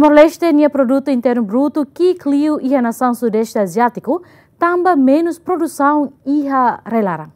Timor-Leste tinha produto interno bruto que Clio e a nação sudeste asiático, também menos produção e a relara.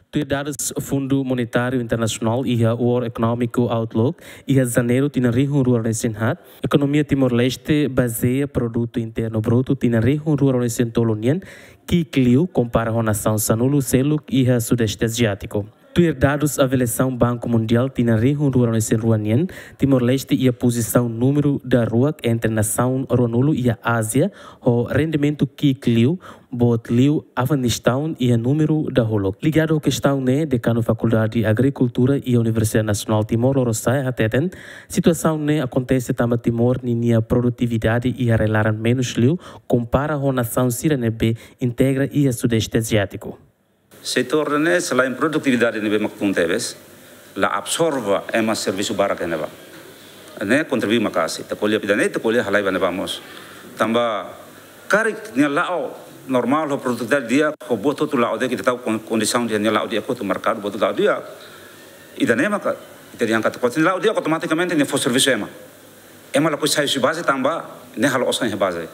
Autoridades Fundo Monetário Internacional e a World Economic Outlook e a janeiro tina rihun rural a Economia Timor-Leste baseia produto interno bruto tina rihun rural resentolonian que cliu compara com nação sanulu seluk e a sudeste asiático. Tuir dados à avaliação Banco Mundial tina rehunduarones em ruanien, Timor-Leste e a posição número da rua entre nação Ronulu e a Ásia, o rendimento que cliu, bot liu Afeganistão e o número da holok. Ligado à questão né, decano Faculdade de Agricultura e a Universidade Nacional Timor-Leste, ateten, situação né acontece também Timor ni a produtividade e a relar menos liu, compara com a nação Sirenebe, integra e a Sudeste Asiático. se selain produktivitas ini nebe maktung tebes, la absorba ema servisu barak eneba. Ne kontribu makasi, te kolia pidane te kolia halai baneba mos. Tamba karik nia lao normal ho produktivitas dia ko boto tu lao dia kita tahu kondisi dia nia lao dia ko tu merkado boto lao dia. Idane maka kita diangkat ko lao dia otomatikamente nia for servisu ema. Ema lako sai su base tamba ne halo osan he base.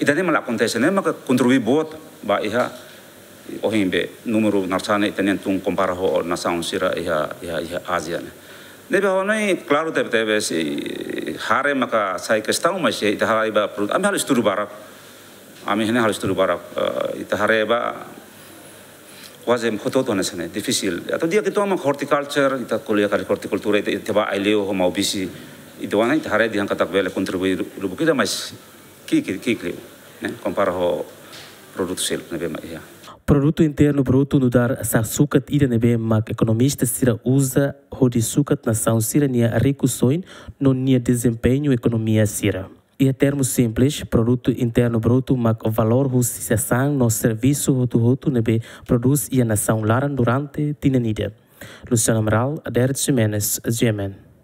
Idane mala kontesene maka kontribu bot ba iha ohinbe numero narsane tenen tung kompara ho na saun sira iha iha iha asia ne nebe ho noi klaru tebe tebe si hare maka sai kestau ma si ita hara ba prut ami harus turu barak ami hene harus turu barak ita hare ba wazem khoto to ne sene difisil. ato dia kito ma horticulture ita kuliah kari horticulture ita ita ba aileo ho ma obisi ita wana ita hare dihan katak bele kontribuir ma mas kiki kiki, ne kompara ho produk silp nebe ma iya Produto interno bruto no dar sasukat idanabe mak economista sira usa hodi sukat nação sira nia rico sonho no nia desempenho economia sira. E a termo simples, produto interno bruto mak valor husisação no serviço rotu rotu nebe produz e a nação laran durante tinanida. Luciano Amaral, Adérito Jimenez, Yemen.